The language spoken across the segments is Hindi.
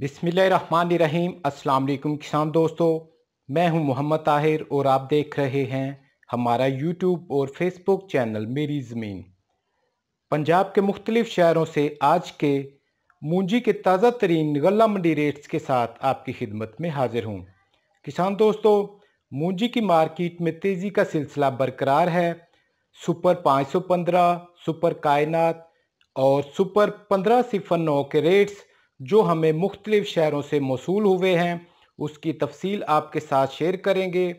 बिसमीम अल्लाम किसान दोस्तों मैं हूं मोहम्मद ताहिर और आप देख रहे हैं हमारा यूट्यूब और फेसबुक चैनल मेरी ज़मीन पंजाब के मुख्तलिफ़ शहरों से आज के मूंजी के ताज़ा तरीन गला मंडी रेट्स के साथ आपकी खिदमत में हाजिर हूँ किसान दोस्तों मूंजी की मार्केट में तेज़ी का सिलसिला बरकरार है सुपर 515, सुपर कायनात और सुपर पंद्रह सिफर नौ के रेट्स जो हमें मुख्तलिफ़ शहरों से मौसू हुए हैं उसकी तफसील आपके साथ शेयर करेंगे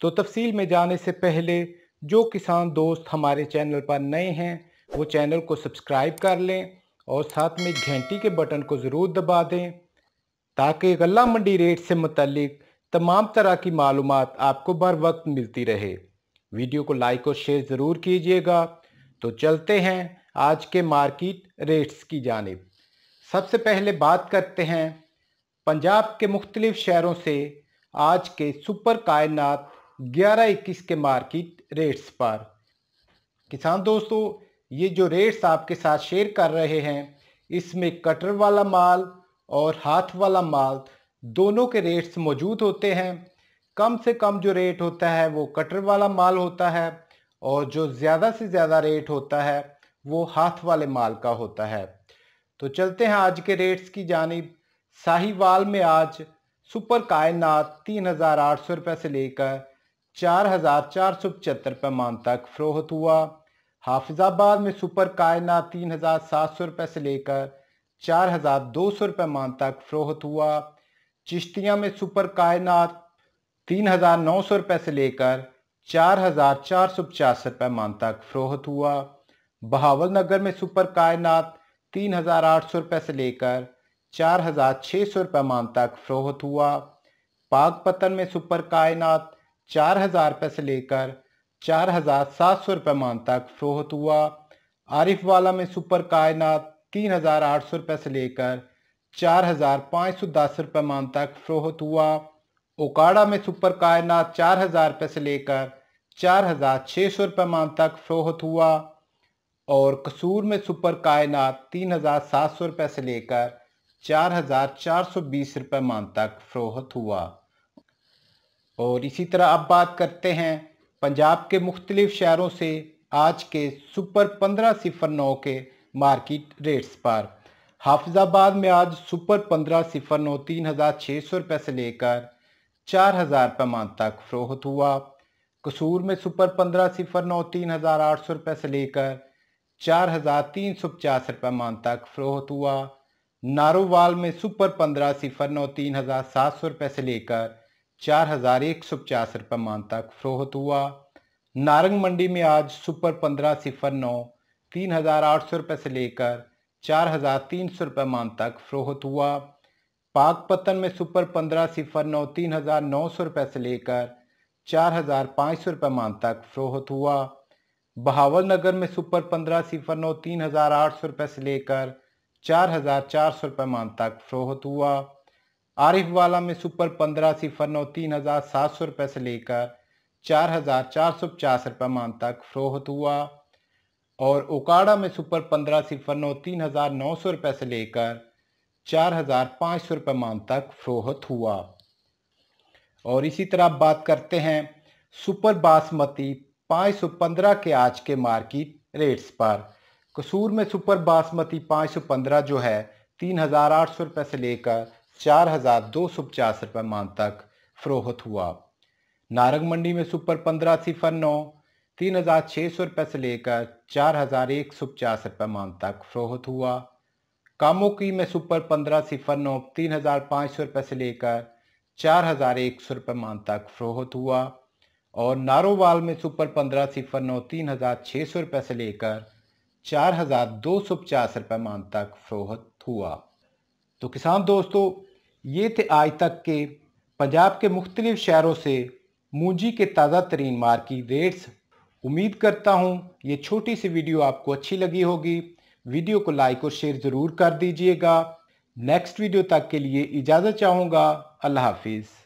तो तफसील में जाने से पहले जो किसान दोस्त हमारे चैनल पर नए हैं वो चैनल को सब्सक्राइब कर लें और साथ में घंटी के बटन को ज़रूर दबा दें ताकि गला मंडी रेट से मतलब तमाम तरह की मालूम आपको बर वक्त मिलती रहे वीडियो को लाइक और शेयर ज़रूर कीजिएगा तो चलते हैं आज के मार्किट रेट्स की जानब सबसे पहले बात करते हैं पंजाब के मुख्तलिफ शहरों से आज के सुपर कायनात ग्यारह इक्कीस के मार्केट रेट्स पर किसान दोस्तों ये जो रेट्स आपके साथ शेयर कर रहे हैं इसमें कटर वाला माल और हाथ वाला माल दोनों के रेट्स मौजूद होते हैं कम से कम जो रेट होता है वो कटर वाला माल होता है और जो ज़्यादा से ज़्यादा रेट होता है वो हाथ वाले माल का होता है तो चलते हैं आज के रेट्स की जानब साहिवाल में आज सुपर कायनात तीन हज़ार आठ सौ रुपये से लेकर चार हज़ार चार सौ पचहत्तर मान तक फ़रोहत हुआ हाफिज़ाबाद में सुपर कायनात तीन हज़ार सात सौ रुपये से लेकर चार हज़ार दो सौ रुपये मान तक फ़रोहत हुआ चिश्तियाँ में सुपर कायनात तीन हज़ार नौ सौ रुपये से लेकर चार हज़ार चार सौ पचास रुपये मान तक फ़रोहत हुआ बहावल नगर में सुपर कायनात तीन हजार आठ सौ रुपये से लेकर चार हजार छः सौ रुपये मान तक फरोहत हुआ पतन में सुपर कायनात चार हजार रुपये से लेकर चार हजार सात सौ रुपये मान तक फरोहत हुआ आरिफ वाला में सुपर कायनात तीन हजार आठ सौ रुपये से लेकर चार हजार पाँच सौ दस रुपये मान तक फरोहत हुआ ओकाड़ा में सुपर कायनात चार हजार रुपये से लेकर चार हजार छः सौ रुपये मान तक फरोहत हुआ और कसूर में सुपर कायनात तीन हज़ार सात सौ रुपये से लेकर चार हज़ार चार सौ बीस रुपये मान तक फ़रोहत हुआ और इसी तरह अब बात करते हैं पंजाब के मुख्तलिफ शहरों से आज के सुपर पंद्रह सिफर नौ के मार्किट रेट्स पर हाफिज़ाबाद में आज सुपर पंद्रह सिफर नौ तीन हज़ार छः सौ रुपये से लेकर चार हज़ार मान तक फ़रोहत हुआ कसूर में सुपर पंद्रह सिफर नौ तीन हज़ार आठ सौ रुपये से लेकर चार हजार तीन सौ पचास रुपये मान तक फरोहत हुआ नारोवाल में सुपर पंद्रह सिफर नौ तीन हज़ार सात सौ रुपये से लेकर चार हज़ार एक सौ पचास रुपये मान तक फरोहत हुआ नारंग मंडी में आज सुपर पंद्रह सिफर नौ तीन हज़ार आठ सौ रुपये से लेकर चार हज़ार तीन सौ रुपये मान तक फरोहत हुआ पाकपतन में सुपर पंद्रह सिफर नौ तीन हज़ार नौ सौ रुपये से लेकर चार हज़ार पाँच सौ रुपये मान तक फरोहत हुआ बहावल नगर में सुपर पंद्रह सिफर नौ तीन हज़ार आठ सौ रुपये से लेकर चार हज़ार चार सौ रुपये मान तक फरोहत हुआ आरिफ वाला में सुपर पंद्रह सिफर नौ तीन हज़ार सात सौ रुपये से लेकर चार हज़ार चार सौ पचास रुपये मान तक फरोहत हुआ और ओकाड़ा में सुपर पंद्रह सिफर नौ तीन हज़ार नौ सौ रुपये से लेकर चार हज़ार पाँच सौ रुपये मान तक फरोहत हुआ और इसी तरह बात करते हैं सुपर बासमती पाँच सौ पंद्रह के आज के मार्केट रेट्स पर कसूर में सुपर बासमती पाँच सौ पंद्रह जो है तीन हज़ार आठ सौ रुपये से लेकर चार हज़ार दो सौ पचास रुपये मान तक फ़रोहत हुआ नारंग मंडी में सुपर पंद्रह सिफर नौ तीन हज़ार छः सौ रुपये से लेकर चार हज़ार एक सौ पचास रुपये मान तक फ़रोहत हुआ कामोकी में सुपर पंद्रह सिफर नौ तीन हज़ार पाँच सौ रुपये से लेकर चार हज़ार एक सौ रुपये मान तक फ़रोहत हुआ और नारोवाल में सुपर पंद्रह सिफर नौ तीन हज़ार छः सौ रुपये से लेकर चार हज़ार दो सौ पचास रुपये मान तक फरोहत हुआ तो किसान दोस्तों ये थे आज तक के पंजाब के मुख्तलिफ शहरों से मूंजी के ताज़ा तरीन मार्की रेट्स उम्मीद करता हूँ ये छोटी सी वीडियो आपको अच्छी लगी होगी वीडियो को लाइक और शेयर ज़रूर कर दीजिएगा नेक्स्ट वीडियो तक के लिए इजाज़त चाहूँगा अल्लाह हाफिज़